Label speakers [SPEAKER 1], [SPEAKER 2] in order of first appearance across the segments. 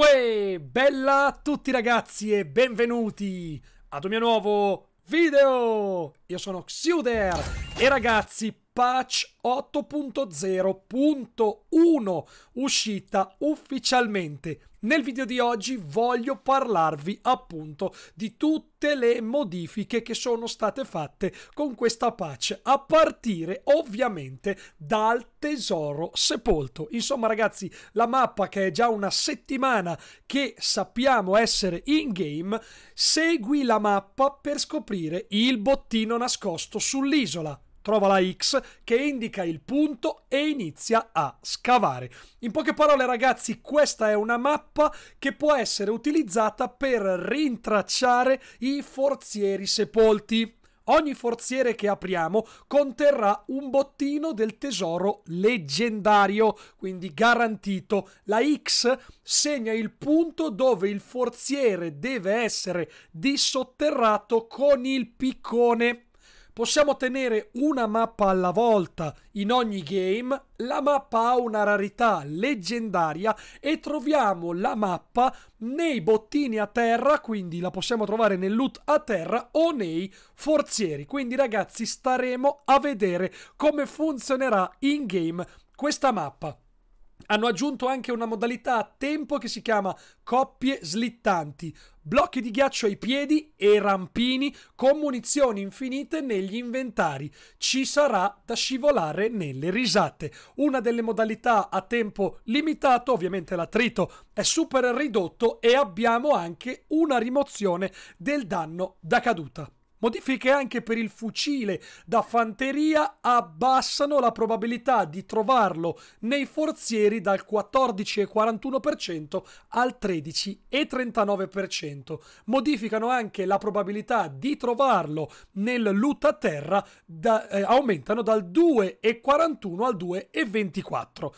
[SPEAKER 1] Uè, bella a tutti ragazzi e benvenuti ad un mio nuovo video! Io sono Xuder e ragazzi patch 8.0.1 uscita ufficialmente nel video di oggi voglio parlarvi appunto di tutte le modifiche che sono state fatte con questa patch a partire ovviamente dal tesoro sepolto. Insomma ragazzi la mappa che è già una settimana che sappiamo essere in game segui la mappa per scoprire il bottino nascosto sull'isola trova la X che indica il punto e inizia a scavare. In poche parole ragazzi questa è una mappa che può essere utilizzata per rintracciare i forzieri sepolti. Ogni forziere che apriamo conterrà un bottino del tesoro leggendario, quindi garantito. La X segna il punto dove il forziere deve essere dissotterrato con il piccone Possiamo tenere una mappa alla volta in ogni game, la mappa ha una rarità leggendaria e troviamo la mappa nei bottini a terra, quindi la possiamo trovare nel loot a terra o nei forzieri. Quindi ragazzi staremo a vedere come funzionerà in game questa mappa hanno aggiunto anche una modalità a tempo che si chiama coppie slittanti, blocchi di ghiaccio ai piedi e rampini con munizioni infinite negli inventari. Ci sarà da scivolare nelle risate. Una delle modalità a tempo limitato, ovviamente l'attrito è super ridotto e abbiamo anche una rimozione del danno da caduta. Modifiche anche per il fucile da fanteria abbassano la probabilità di trovarlo nei forzieri dal 14,41% al 13,39%. Modificano anche la probabilità di trovarlo nel luttaterra, da, eh, aumentano dal 2,41 al 2,24.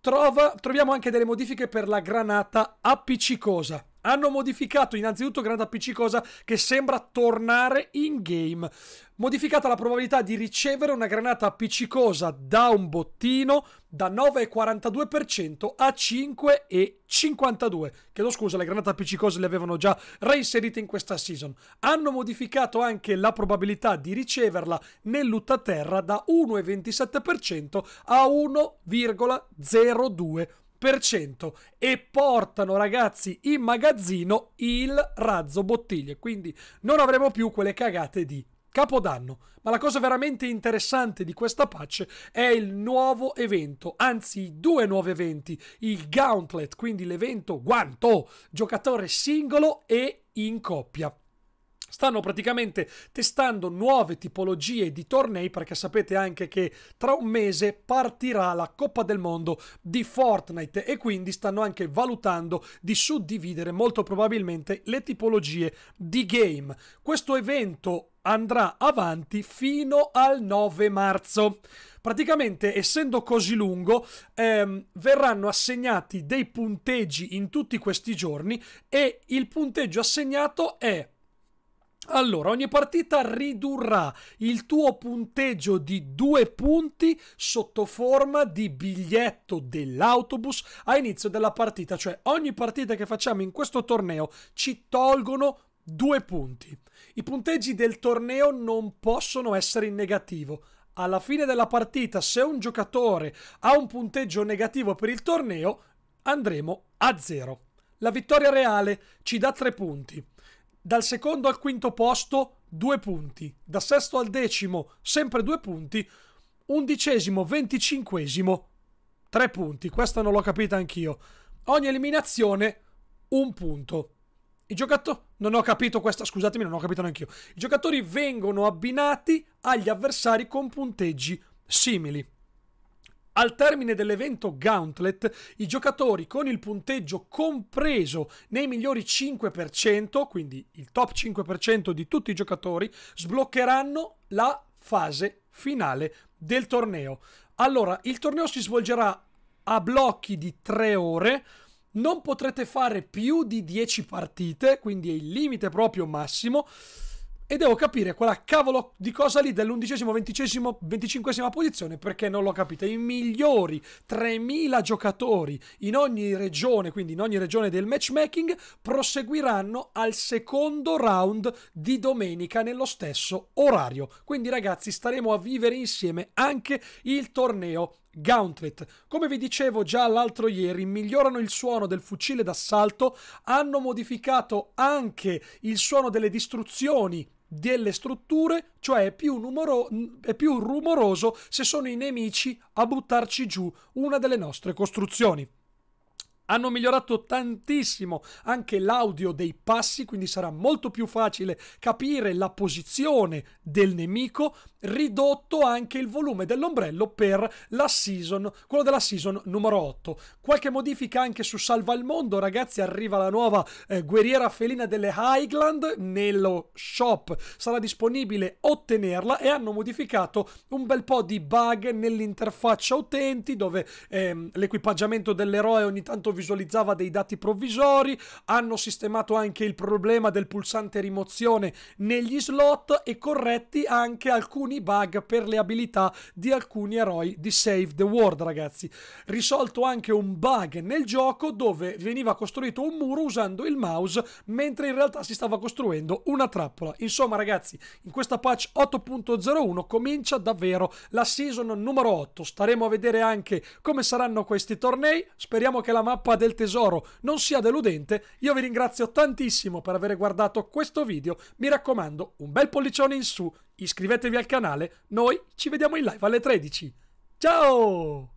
[SPEAKER 1] Trova, troviamo anche delle modifiche per la granata appiccicosa hanno modificato innanzitutto Granata PC cosa che sembra tornare in game. Modificata la probabilità di ricevere una granata appiccicosa da un bottino da 9,42% a 5,52%. Chiedo scusa, le granate appiccicose le avevano già reinserite in questa season. Hanno modificato anche la probabilità di riceverla nell'uttaterra da 1,27% a 1,02% e portano ragazzi in magazzino il razzo bottiglie quindi non avremo più quelle cagate di Capodanno. Ma la cosa veramente interessante di questa patch è il nuovo evento, anzi i due nuovi eventi, il Gauntlet, quindi l'evento guanto, giocatore singolo e in coppia. Stanno praticamente testando nuove tipologie di tornei perché sapete anche che tra un mese partirà la Coppa del Mondo di Fortnite e quindi stanno anche valutando di suddividere molto probabilmente le tipologie di game. Questo evento andrà avanti fino al 9 marzo. Praticamente, essendo così lungo, ehm, verranno assegnati dei punteggi in tutti questi giorni e il punteggio assegnato è allora, ogni partita ridurrà il tuo punteggio di due punti sotto forma di biglietto dell'autobus a inizio della partita, cioè ogni partita che facciamo in questo torneo ci tolgono due punti. I punteggi del torneo non possono essere in negativo. Alla fine della partita, se un giocatore ha un punteggio negativo per il torneo, andremo a zero. La vittoria reale ci dà tre punti dal secondo al quinto posto, due punti. Da sesto al decimo, sempre due punti. Undicesimo, venticinquesimo, tre punti. Questa non l'ho capita anch'io. Ogni eliminazione, un punto. I giocatori. Non ho capito questa, scusatemi, non ho capito neanche io. I giocatori vengono abbinati agli avversari con punteggi simili. Al termine dell'evento Gauntlet, i giocatori con il punteggio compreso nei migliori 5%, quindi il top 5% di tutti i giocatori, sbloccheranno la fase finale del torneo. Allora, il torneo si svolgerà a blocchi di 3 ore. Non potrete fare più di 10 partite, quindi è il limite proprio massimo e devo capire quella cavolo di cosa lì dell'undicesimo, venticesimo, venticinquesima posizione perché non l'ho capita. I migliori 3.000 giocatori in ogni regione, quindi in ogni regione del matchmaking, proseguiranno al secondo round di domenica nello stesso orario. Quindi ragazzi staremo a vivere insieme anche il torneo Gauntlet. Come vi dicevo già l'altro ieri, migliorano il suono del fucile d'assalto, hanno modificato anche il suono delle distruzioni delle strutture, cioè è più, numero... è più rumoroso se sono i nemici a buttarci giù una delle nostre costruzioni. Hanno migliorato tantissimo anche l'audio dei passi, quindi sarà molto più facile capire la posizione del nemico, ridotto anche il volume dell'ombrello per la season, quello della season numero 8. Qualche modifica anche su Salva il Mondo, ragazzi, arriva la nuova eh, guerriera felina delle Highland nello shop, sarà disponibile ottenerla e hanno modificato un bel po' di bug nell'interfaccia utenti dove ehm, l'equipaggiamento dell'eroe ogni tanto visualizzava dei dati provvisori, hanno sistemato anche il problema del pulsante rimozione negli slot e corretti anche alcuni bug per le abilità di alcuni eroi di Save the World, ragazzi. Risolto anche un bug nel gioco dove veniva costruito un muro usando il mouse, mentre in realtà si stava costruendo una trappola. Insomma, ragazzi, in questa patch 8.01 comincia davvero la season numero 8. Staremo a vedere anche come saranno questi tornei. Speriamo che la mappa mappa del tesoro non sia deludente, io vi ringrazio tantissimo per aver guardato questo video, mi raccomando un bel pollicione in su, iscrivetevi al canale, noi ci vediamo in live alle 13. Ciao!